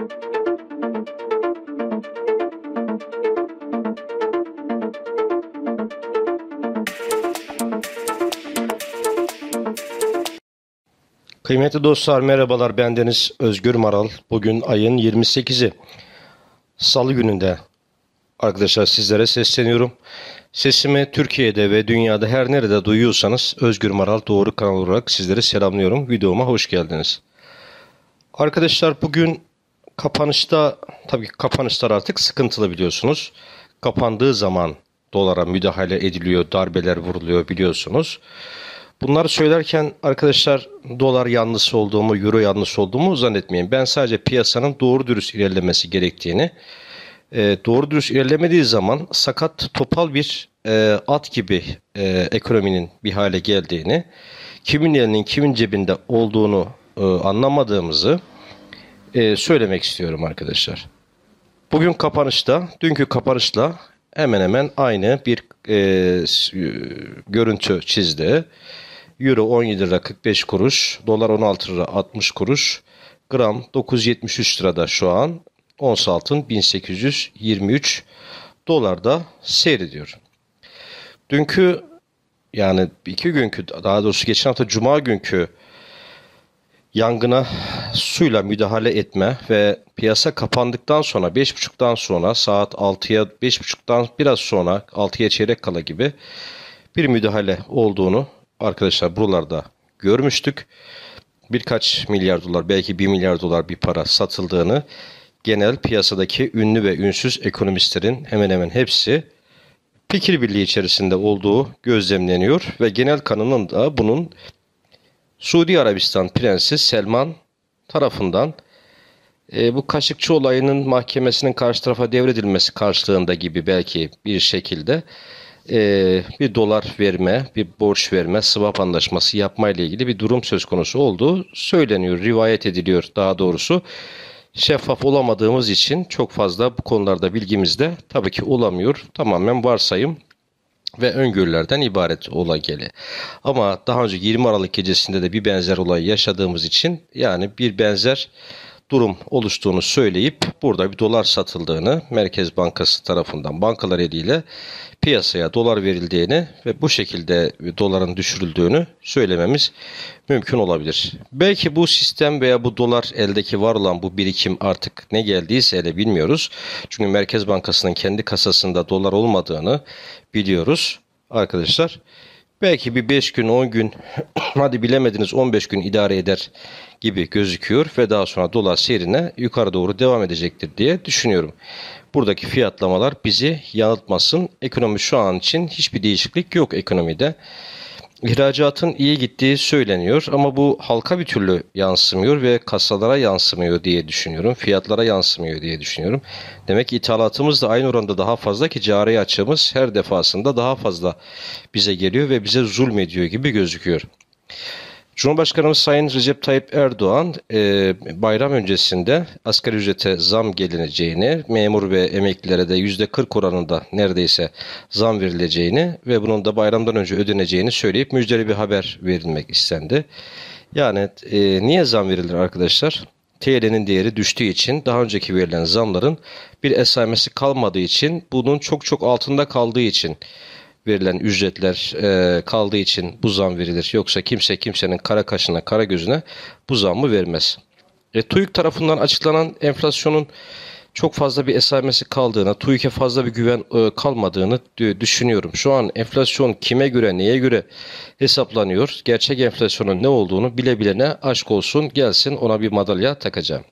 Kıymetli dostlar merhabalar bendeniz Özgür Maral. Bugün ayın 28'i Salı gününde arkadaşlar sizlere sesleniyorum. Sesimi Türkiye'de ve dünyada her nerede duyuyorsanız Özgür Maral Doğru kanal olarak sizlere selamlıyorum. Videoma hoş geldiniz. Arkadaşlar bugün Kapanışta tabii kapanışlar artık sıkıntılı biliyorsunuz. Kapandığı zaman dolara müdahale ediliyor, darbeler vuruluyor biliyorsunuz. Bunları söylerken arkadaşlar dolar yanlısı olduğumu, euro yanlısı olduğumu zannetmeyin. Ben sadece piyasanın doğru dürüst ilerlemesi gerektiğini, e, doğru dürüst ilerlemediği zaman sakat topal bir e, at gibi e, ekonominin bir hale geldiğini, kimin elinin kimin cebinde olduğunu anlamadığımızı, e, söylemek istiyorum arkadaşlar. Bugün kapanışta, dünkü kapanışla hemen hemen aynı bir e, görüntü çizdi. Euro 17 lira 45 kuruş, dolar 16 lira 60 kuruş, gram 973 lirada şu an, ons altın 1823 dolarda seyrediyor. Dünkü yani iki günkü daha doğrusu geçen hafta cuma günkü yangına suyla müdahale etme ve piyasa kapandıktan sonra 5.30'dan sonra saat 6'ya 5.30'dan biraz sonra 6'ya çeyrek kala gibi bir müdahale olduğunu arkadaşlar buralarda görmüştük. Birkaç milyar dolar belki 1 milyar dolar bir para satıldığını genel piyasadaki ünlü ve ünsüz ekonomistlerin hemen hemen hepsi fikir birliği içerisinde olduğu gözlemleniyor ve genel kanının da bunun Suudi Arabistan Prensi Selman tarafından e, bu Kaşıkçı olayının mahkemesinin karşı tarafa devredilmesi karşılığında gibi belki bir şekilde e, bir dolar verme, bir borç verme, swap anlaşması yapma ile ilgili bir durum söz konusu olduğu söyleniyor, rivayet ediliyor daha doğrusu. Şeffaf olamadığımız için çok fazla bu konularda bilgimiz de tabii ki olamıyor. Tamamen varsayım ve öngörülerden ibaret ola gele. Ama daha önce 20 Aralık gecesinde de bir benzer olay yaşadığımız için yani bir benzer durum oluştuğunu söyleyip burada bir dolar satıldığını Merkez Bankası tarafından bankalar eliyle piyasaya dolar verildiğini ve bu şekilde doların düşürüldüğünü söylememiz mümkün olabilir. Belki bu sistem veya bu dolar eldeki var olan bu birikim artık ne geldiyse hele bilmiyoruz. Çünkü Merkez Bankası'nın kendi kasasında dolar olmadığını biliyoruz arkadaşlar. Belki bir 5 gün 10 gün hadi bilemediniz 15 gün idare eder gibi gözüküyor ve daha sonra dolar seyrine yukarı doğru devam edecektir diye düşünüyorum. Buradaki fiyatlamalar bizi yanıltmasın. Ekonomi şu an için hiçbir değişiklik yok ekonomide ihracatın iyi gittiği söyleniyor ama bu halka bir türlü yansımıyor ve kasalara yansımıyor diye düşünüyorum. Fiyatlara yansımıyor diye düşünüyorum. Demek ki ithalatımız da aynı oranda daha fazla ki cari açığımız her defasında daha fazla bize geliyor ve bize zulmediyor gibi gözüküyor. Cumhurbaşkanımız Sayın Recep Tayyip Erdoğan e, bayram öncesinde asgari ücrete zam gelineceğini, memur ve emeklilere de yüzde %40 oranında neredeyse zam verileceğini ve bunun da bayramdan önce ödeneceğini söyleyip müjdeli bir haber verilmek istendi. Yani e, niye zam verilir arkadaşlar? TL'nin değeri düştüğü için daha önceki verilen zamların bir esamesi kalmadığı için bunun çok çok altında kaldığı için verilen ücretler e, kaldığı için bu zam verilir. Yoksa kimse kimsenin kara kaşına, kara gözüne bu zammı vermez. E, TÜİK tarafından açıklanan enflasyonun çok fazla bir esamesi kaldığına, TÜİK'e fazla bir güven e, kalmadığını düşünüyorum. Şu an enflasyon kime göre, neye göre hesaplanıyor? Gerçek enflasyonun ne olduğunu bile bilene aşk olsun gelsin ona bir madalya takacağım.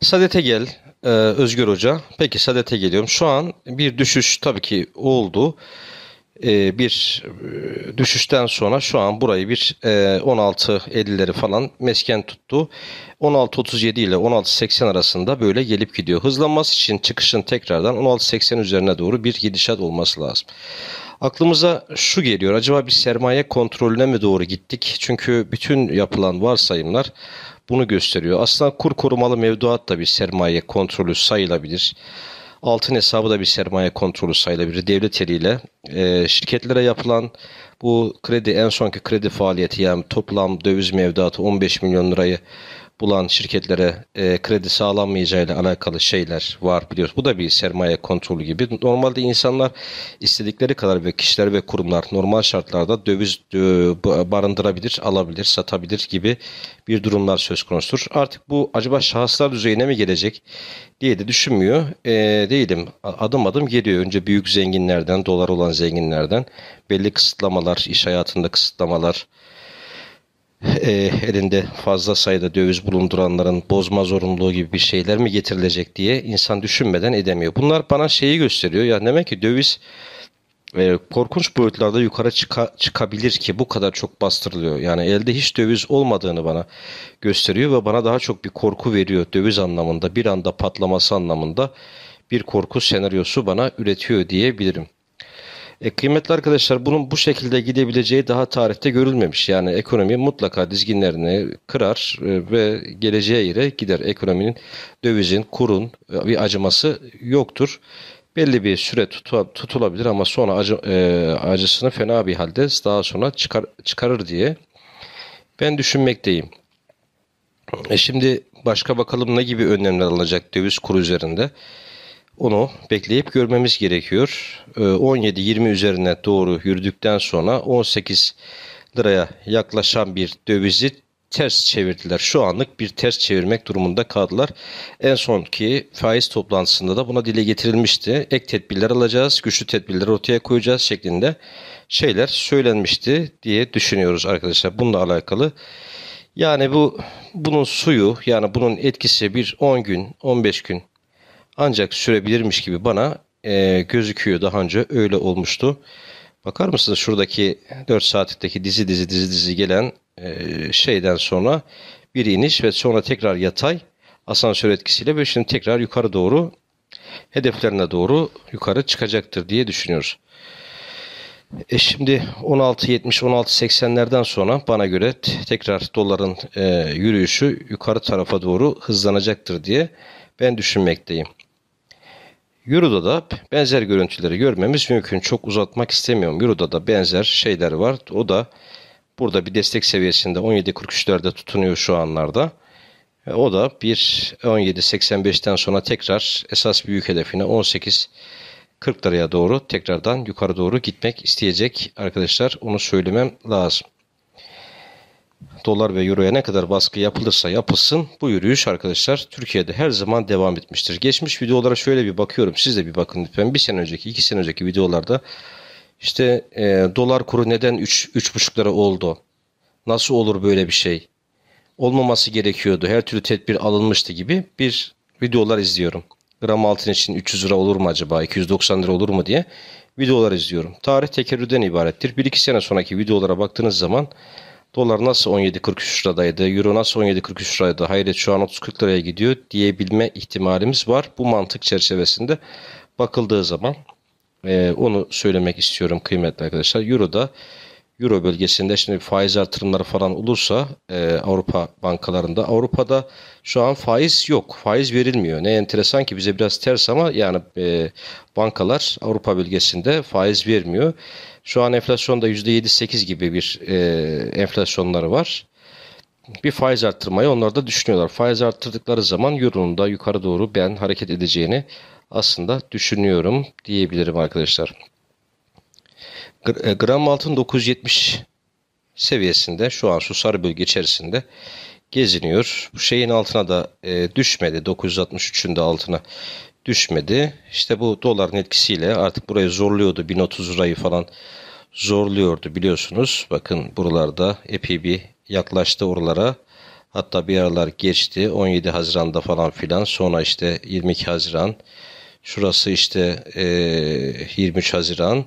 Sadete gel, ee, Özgür Hoca. Peki Sadet'e geliyorum. Şu an bir düşüş tabii ki oldu. Ee, bir e, düşüşten sonra şu an burayı bir e, 16.50'leri falan mesken tuttu. 16.37 ile 16.80 arasında böyle gelip gidiyor. Hızlanması için çıkışın tekrardan 16.80 üzerine doğru bir gidişat olması lazım. Aklımıza şu geliyor. Acaba bir sermaye kontrolüne mi doğru gittik? Çünkü bütün yapılan varsayımlar bunu gösteriyor. Aslında kur korumalı mevduat da bir sermaye kontrolü sayılabilir. Altın hesabı da bir sermaye kontrolü sayılabilir devlet eliyle. E, şirketlere yapılan bu kredi en sonki kredi faaliyeti yani toplam döviz mevduatı 15 milyon lirayı bulan şirketlere e, kredi sağlanmayacağıyla alakalı şeyler var biliyoruz. Bu da bir sermaye kontrolü gibi. Normalde insanlar istedikleri kadar ve kişiler ve kurumlar normal şartlarda döviz e, barındırabilir, alabilir, satabilir gibi bir durumlar söz konusudur. Artık bu acaba şahıslar düzeyine mi gelecek diye de düşünmüyor e, değilim. Adım adım geliyor. Önce büyük zenginlerden, dolar olan zenginlerden belli kısıtlamalar, iş hayatında kısıtlamalar, e, elinde fazla sayıda döviz bulunduranların bozma zorunluluğu gibi bir şeyler mi getirilecek diye insan düşünmeden edemiyor. Bunlar bana şeyi gösteriyor ya demek ki döviz e, korkunç boyutlarda yukarı çıka, çıkabilir ki bu kadar çok bastırılıyor. Yani elde hiç döviz olmadığını bana gösteriyor ve bana daha çok bir korku veriyor döviz anlamında bir anda patlaması anlamında bir korku senaryosu bana üretiyor diyebilirim. E, kıymetli arkadaşlar bunun bu şekilde gidebileceği daha tarihte görülmemiş. Yani ekonomi mutlaka dizginlerini kırar e, ve geleceğe yere gider. Ekonominin, dövizin, kurun e, bir acıması yoktur. Belli bir süre tutu, tutulabilir ama sonra acı, e, acısını fena bir halde daha sonra çıkar, çıkarır diye ben düşünmekteyim. E şimdi başka bakalım ne gibi önlemler alınacak döviz kuru üzerinde onu bekleyip görmemiz gerekiyor. 17-20 ee, üzerine doğru yürüdükten sonra 18 liraya yaklaşan bir dövizi ters çevirdiler. Şu anlık bir ters çevirmek durumunda kaldılar. En sonki faiz toplantısında da buna dile getirilmişti. Ek tedbirler alacağız, güçlü tedbirleri ortaya koyacağız şeklinde şeyler söylenmişti diye düşünüyoruz arkadaşlar. Bununla alakalı yani bu bunun suyu yani bunun etkisi bir 10 gün, 15 gün ancak sürebilirmiş gibi bana e, gözüküyor. Daha önce öyle olmuştu. Bakar mısınız şuradaki 4 saatlikteki dizi dizi dizi dizi gelen e, şeyden sonra bir iniş ve sonra tekrar yatay asansör etkisiyle ve şimdi tekrar yukarı doğru hedeflerine doğru yukarı çıkacaktır diye düşünüyoruz. E şimdi 16.70 16.80'lerden sonra bana göre tekrar doların e, yürüyüşü yukarı tarafa doğru hızlanacaktır diye ben düşünmekteyim. Euro'da da benzer görüntüleri görmemiz mümkün. Çok uzatmak istemiyorum. Euro'da da benzer şeyler var. O da burada bir destek seviyesinde 17.43'lerde tutunuyor şu anlarda. E, o da bir 17.85'ten sonra tekrar esas büyük hedefine 18 40 liraya doğru tekrardan yukarı doğru gitmek isteyecek arkadaşlar. Onu söylemem lazım dolar ve euroya ne kadar baskı yapılırsa yapılsın bu yürüyüş arkadaşlar Türkiye'de her zaman devam etmiştir. Geçmiş videolara şöyle bir bakıyorum siz de bir bakın lütfen. Bir sene önceki iki sene önceki videolarda işte e, dolar kuru neden 3 3,5 lira oldu? Nasıl olur böyle bir şey? Olmaması gerekiyordu. Her türlü tedbir alınmıştı gibi bir videolar izliyorum. Gram altın için 300 lira olur mu acaba? 290 lira olur mu diye videolar izliyorum. Tarih tekerrürden ibarettir. 1-2 sene sonraki videolara baktığınız zaman dolar nasıl 17.43 liradaydı, euro nasıl 17.43 liradaydı, hayret şu an 30 liraya gidiyor diyebilme ihtimalimiz var. Bu mantık çerçevesinde bakıldığı zaman e, onu söylemek istiyorum kıymetli arkadaşlar. Euro da Euro bölgesinde şimdi faiz artırımları falan olursa e, Avrupa bankalarında Avrupa'da şu an faiz yok. Faiz verilmiyor. Ne enteresan ki bize biraz ters ama yani e, bankalar Avrupa bölgesinde faiz vermiyor. Şu an enflasyonda %7-8 gibi bir e, enflasyonları var bir faiz arttırmayı onlar da düşünüyorlar. Faiz arttırdıkları zaman euronun da yukarı doğru ben hareket edeceğini aslında düşünüyorum diyebilirim arkadaşlar. E, gram altın 970 seviyesinde şu an Susar bölge içerisinde geziniyor. Bu şeyin altına da e, düşmedi. 963'ün de altına düşmedi. İşte bu doların etkisiyle artık burayı zorluyordu. 1030 lirayı falan zorluyordu biliyorsunuz. Bakın buralarda epey bir yaklaştı oralara. Hatta bir aralar geçti. 17 Haziran'da falan filan. Sonra işte 22 Haziran. Şurası işte e, 23 Haziran.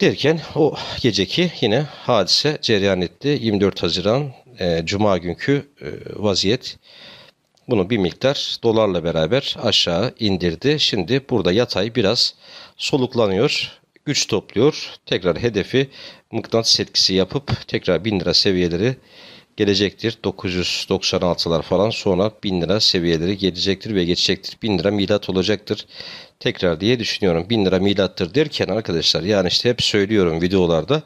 Derken o geceki yine hadise cereyan etti. 24 Haziran e, Cuma günkü e, vaziyet bunu bir miktar dolarla beraber aşağı indirdi. Şimdi burada yatay biraz soluklanıyor, güç topluyor. Tekrar hedefi mıknatıs etkisi yapıp tekrar 1000 lira seviyeleri gelecektir. 996'lar falan sonra 1000 lira seviyeleri gelecektir ve geçecektir. 1000 lira milat olacaktır. Tekrar diye düşünüyorum. 1000 lira milattır derken arkadaşlar yani işte hep söylüyorum videolarda.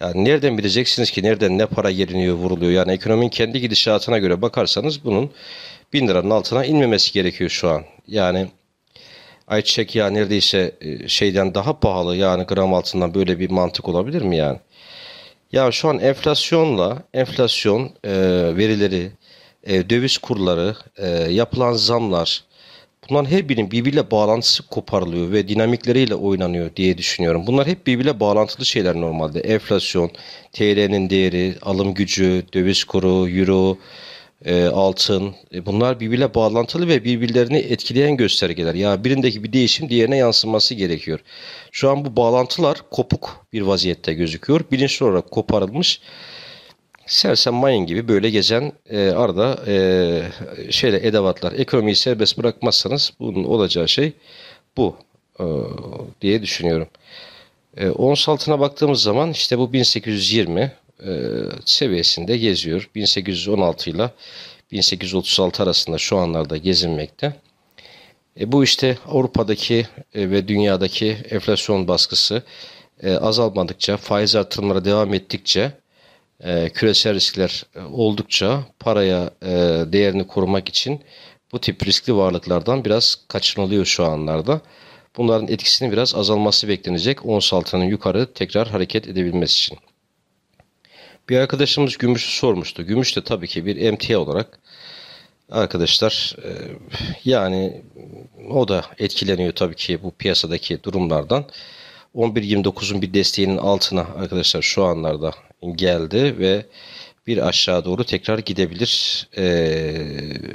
Yani nereden bileceksiniz ki nereden ne para geliniyor vuruluyor. Yani ekonominin kendi gidişatına göre bakarsanız bunun 1000 liranın altına inmemesi gerekiyor şu an. Yani ayçiçek ya neredeyse e, şeyden daha pahalı yani gram altından böyle bir mantık olabilir mi yani? Ya şu an enflasyonla enflasyon e, verileri, e, döviz kurları, e, yapılan zamlar bunların her birinin birbiriyle bağlantısı koparılıyor ve dinamikleriyle oynanıyor diye düşünüyorum. Bunlar hep birbiriyle bağlantılı şeyler normalde. Enflasyon, TL'nin değeri, alım gücü, döviz kuru, euro, e, altın e, bunlar birbirle bağlantılı ve birbirlerini etkileyen göstergeler. Ya birindeki bir değişim diğerine yansıması gerekiyor. Şu an bu bağlantılar kopuk bir vaziyette gözüküyor. Bilinçli olarak koparılmış. Sersem mayın gibi böyle gezen e, arada e, şeyle edevatlar ekonomiyi serbest bırakmazsanız bunun olacağı şey bu e, diye düşünüyorum. E, ons altına baktığımız zaman işte bu 1820 e, seviyesinde geziyor. 1816 ile 1836 arasında şu anlarda gezinmekte. E, bu işte Avrupa'daki e, ve dünyadaki enflasyon baskısı e, azalmadıkça, faiz artırımları devam ettikçe küresel riskler oldukça paraya değerini korumak için bu tip riskli varlıklardan biraz kaçınılıyor şu anlarda. Bunların etkisinin biraz azalması beklenecek ons altının yukarı tekrar hareket edebilmesi için. Bir arkadaşımız Gümüş'ü sormuştu. Gümüş de tabii ki bir MTA olarak arkadaşlar e, yani o da etkileniyor tabii ki bu piyasadaki durumlardan. 11.29'un bir desteğinin altına arkadaşlar şu anlarda geldi ve bir aşağı doğru tekrar gidebilir. E,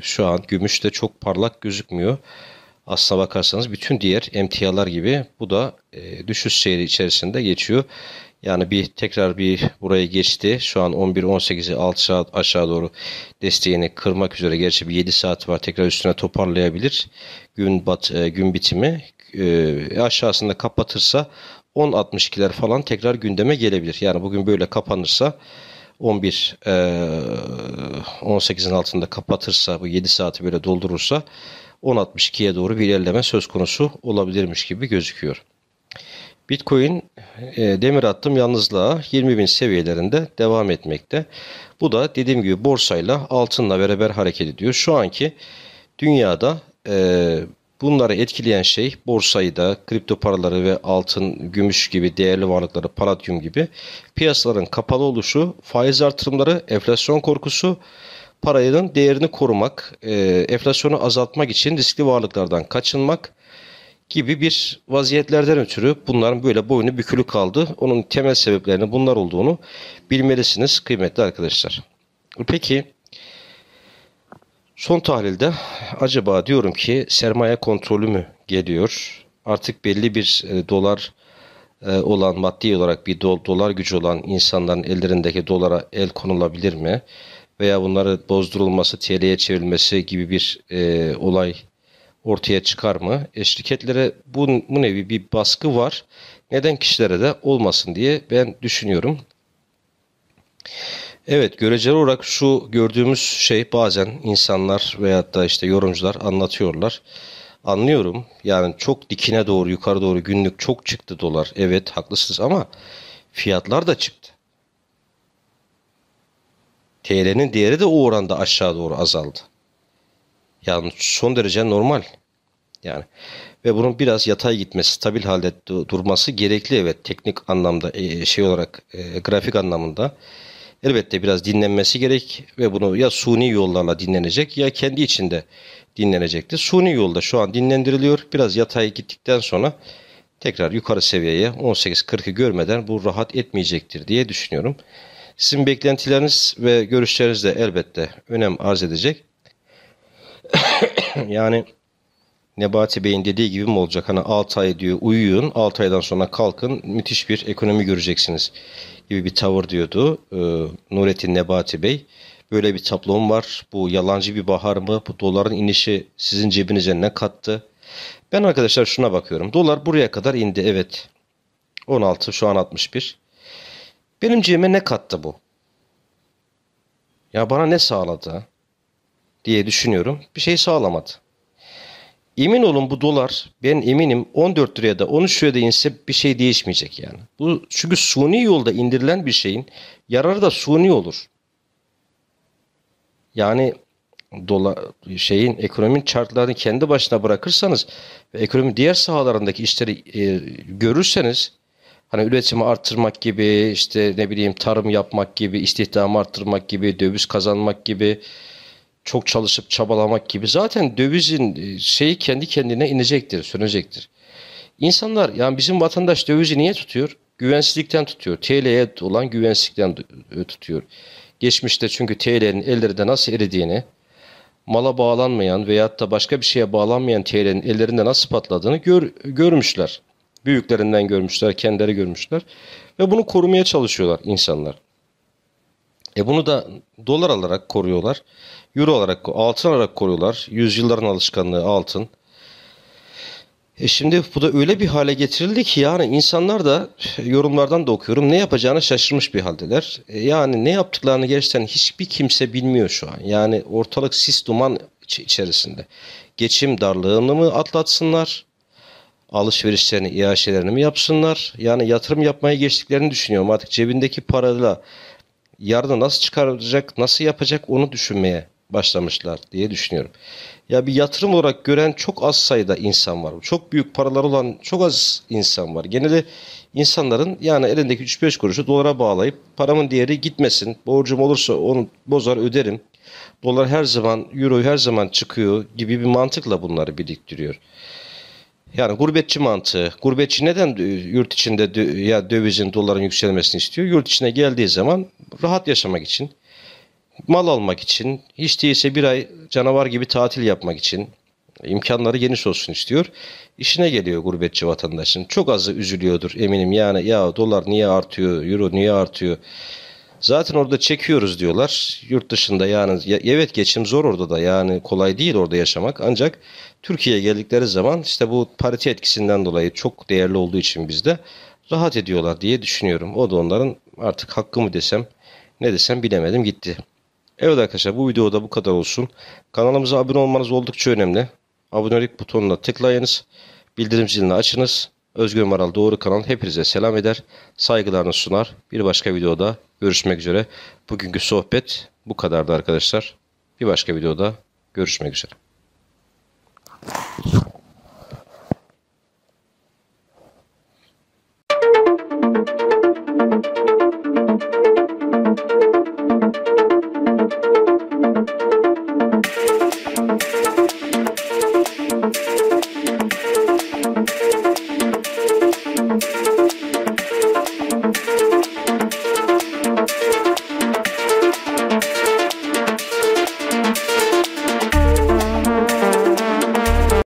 şu an gümüş de çok parlak gözükmüyor. Aslına bakarsanız bütün diğer emtialar gibi bu da e, düşüş seyri içerisinde geçiyor. Yani bir tekrar bir buraya geçti. Şu an 11-18'i 6 saat aşağı doğru desteğini kırmak üzere. Gerçi bir 7 saat var. Tekrar üstüne toparlayabilir. Gün bat e, gün bitimi e, aşağısında kapatırsa 10.62'ler falan tekrar gündeme gelebilir. Yani bugün böyle kapanırsa 11 e, 18'in altında kapatırsa bu 7 saati böyle doldurursa 10.62'ye doğru bir ilerleme söz konusu olabilirmiş gibi gözüküyor. Bitcoin e, demir attım yalnızlığa 20 bin seviyelerinde devam etmekte. Bu da dediğim gibi borsayla altınla beraber hareket ediyor. Şu anki dünyada e, bunları etkileyen şey borsayı da kripto paraları ve altın, gümüş gibi değerli varlıkları, palatyum gibi piyasaların kapalı oluşu, faiz artırımları, enflasyon korkusu, paranın değerini korumak, e, enflasyonu azaltmak için riskli varlıklardan kaçınmak, gibi bir vaziyetlerden ötürü bunların böyle boynu bükülü kaldı. Onun temel sebeplerinin bunlar olduğunu bilmelisiniz kıymetli arkadaşlar. Peki son tahlilde acaba diyorum ki sermaye kontrolü mü geliyor? Artık belli bir e, dolar e, olan maddi olarak bir dolar gücü olan insanların ellerindeki dolara el konulabilir mi? Veya bunları bozdurulması, TL'ye çevrilmesi gibi bir e, olay ortaya çıkar mı? E, şirketlere bu, bu nevi bir baskı var. Neden kişilere de olmasın diye ben düşünüyorum. Evet göreceli olarak şu gördüğümüz şey bazen insanlar veyahut da işte yorumcular anlatıyorlar. Anlıyorum yani çok dikine doğru yukarı doğru günlük çok çıktı dolar. Evet haklısınız ama fiyatlar da çıktı. TL'nin değeri de o oranda aşağı doğru azaldı. Yani son derece normal. Yani ve bunun biraz yatay gitmesi, stabil halde durması gerekli evet teknik anlamda e, şey olarak e, grafik anlamında. Elbette biraz dinlenmesi gerek ve bunu ya suni yollarla dinlenecek ya kendi içinde dinlenecekti. Suni yolda şu an dinlendiriliyor. Biraz yatay gittikten sonra tekrar yukarı seviyeye 18.40'ı görmeden bu rahat etmeyecektir diye düşünüyorum. Sizin beklentileriniz ve görüşleriniz de elbette önem arz edecek. yani Nebati Bey'in dediği gibi mi olacak? Hani 6 ay diyor uyuyun, 6 aydan sonra kalkın müthiş bir ekonomi göreceksiniz gibi bir tavır diyordu e, Nurettin Nebati Bey. Böyle bir tablom var. Bu yalancı bir bahar mı? Bu doların inişi sizin cebinize ne kattı? Ben arkadaşlar şuna bakıyorum. Dolar buraya kadar indi evet. 16 şu an 61. Benim cebime ne kattı bu? Ya bana ne sağladı? diye düşünüyorum. Bir şey sağlamadı. Emin olun bu dolar ben eminim 14 liraya da 13 liraya da inse bir şey değişmeyecek yani. Bu çünkü suni yolda indirilen bir şeyin yararı da suni olur. Yani dolar şeyin ekonominin şartlarını kendi başına bırakırsanız ve ekonomi diğer sahalarındaki işleri e, görürseniz hani üretimi arttırmak gibi işte ne bileyim tarım yapmak gibi istihdamı arttırmak gibi döviz kazanmak gibi çok çalışıp çabalamak gibi zaten dövizin e, şeyi kendi kendine inecektir, sönecektir. İnsanlar yani bizim vatandaş dövizi niye tutuyor? Güvensizlikten tutuyor. TL'ye olan güvensizlikten e, tutuyor. Geçmişte çünkü TL'nin ellerinde nasıl eridiğini, mala bağlanmayan veyahut da başka bir şeye bağlanmayan TL'nin ellerinde nasıl patladığını gör, görmüşler. Büyüklerinden görmüşler, kendileri görmüşler. Ve bunu korumaya çalışıyorlar insanlar. E bunu da dolar alarak koruyorlar. Euro olarak, altın olarak koruyorlar. Yüzyılların alışkanlığı altın. E şimdi bu da öyle bir hale getirildi ki yani insanlar da yorumlardan da okuyorum ne yapacağını şaşırmış bir haldeler. E yani ne yaptıklarını gerçekten hiçbir kimse bilmiyor şu an. Yani ortalık sis duman içerisinde. Geçim darlığını mı atlatsınlar? Alışverişlerini, iaşelerini mi yapsınlar? Yani yatırım yapmaya geçtiklerini düşünüyorum. Artık cebindeki parayla yarını nasıl çıkaracak, nasıl yapacak onu düşünmeye başlamışlar diye düşünüyorum. Ya bir yatırım olarak gören çok az sayıda insan var. Çok büyük paralar olan çok az insan var. Genelde insanların yani elindeki 3-5 kuruşu dolara bağlayıp paramın değeri gitmesin. Borcum olursa onu bozar öderim. Dolar her zaman, euro her zaman çıkıyor gibi bir mantıkla bunları biriktiriyor. Yani gurbetçi mantığı. Gurbetçi neden yurt içinde ya dövizin, doların yükselmesini istiyor? Yurt içine geldiği zaman rahat yaşamak için mal almak için, hiç değilse bir ay canavar gibi tatil yapmak için imkanları geniş olsun istiyor. İşine geliyor gurbetçi vatandaşın. Çok azı üzülüyordur eminim. Yani ya dolar niye artıyor, euro niye artıyor? Zaten orada çekiyoruz diyorlar. Yurt dışında yani evet geçim zor orada da yani kolay değil orada yaşamak. Ancak Türkiye'ye geldikleri zaman işte bu parite etkisinden dolayı çok değerli olduğu için bizde rahat ediyorlar diye düşünüyorum. O da onların artık hakkı mı desem ne desem bilemedim gitti. Evet arkadaşlar bu videoda bu kadar olsun. Kanalımıza abone olmanız oldukça önemli. Abonelik butonuna tıklayınız. Bildirim zilini açınız. Özgür Maral Doğru Kanal hepinize selam eder. Saygılarını sunar. Bir başka videoda görüşmek üzere. Bugünkü sohbet bu kadardı arkadaşlar. Bir başka videoda görüşmek üzere.